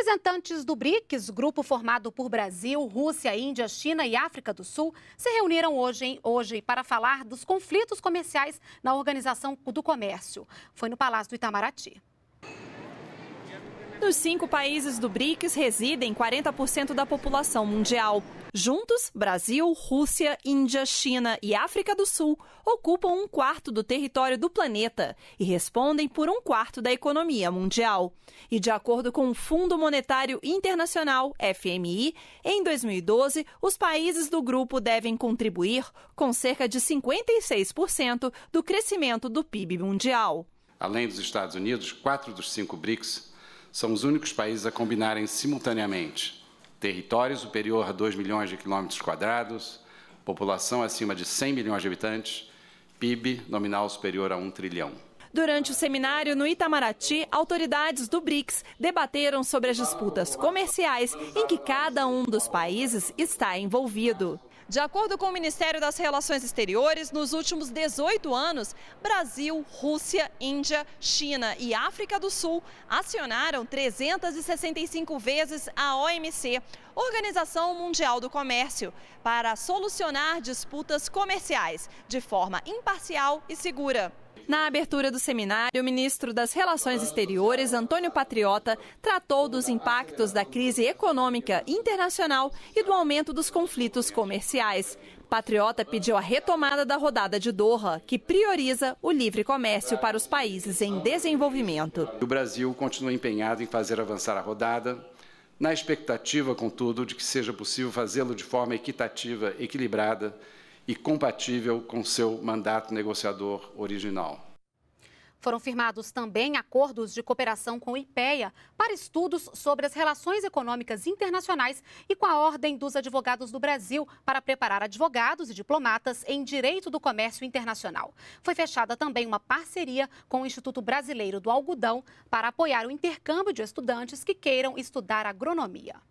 Representantes do BRICS, grupo formado por Brasil, Rússia, Índia, China e África do Sul, se reuniram hoje, hoje para falar dos conflitos comerciais na Organização do Comércio. Foi no Palácio do Itamaraty. Nos cinco países do BRICS residem 40% da população mundial. Juntos, Brasil, Rússia, Índia, China e África do Sul ocupam um quarto do território do planeta e respondem por um quarto da economia mundial. E de acordo com o Fundo Monetário Internacional, FMI, em 2012, os países do grupo devem contribuir com cerca de 56% do crescimento do PIB mundial. Além dos Estados Unidos, quatro dos cinco BRICS são os únicos países a combinarem simultaneamente território superior a 2 milhões de quilômetros quadrados, população acima de 100 milhões de habitantes, PIB nominal superior a 1 trilhão. Durante o seminário no Itamaraty, autoridades do BRICS debateram sobre as disputas comerciais em que cada um dos países está envolvido. De acordo com o Ministério das Relações Exteriores, nos últimos 18 anos, Brasil, Rússia, Índia, China e África do Sul acionaram 365 vezes a OMC, Organização Mundial do Comércio, para solucionar disputas comerciais de forma imparcial e segura. Na abertura do seminário, o ministro das Relações Exteriores, Antônio Patriota, tratou dos impactos da crise econômica internacional e do aumento dos conflitos comerciais. Patriota pediu a retomada da rodada de Doha, que prioriza o livre comércio para os países em desenvolvimento. O Brasil continua empenhado em fazer avançar a rodada, na expectativa, contudo, de que seja possível fazê-lo de forma equitativa, equilibrada e compatível com seu mandato negociador original. Foram firmados também acordos de cooperação com o IPEA para estudos sobre as relações econômicas internacionais e com a Ordem dos Advogados do Brasil para preparar advogados e diplomatas em direito do comércio internacional. Foi fechada também uma parceria com o Instituto Brasileiro do Algodão para apoiar o intercâmbio de estudantes que queiram estudar agronomia.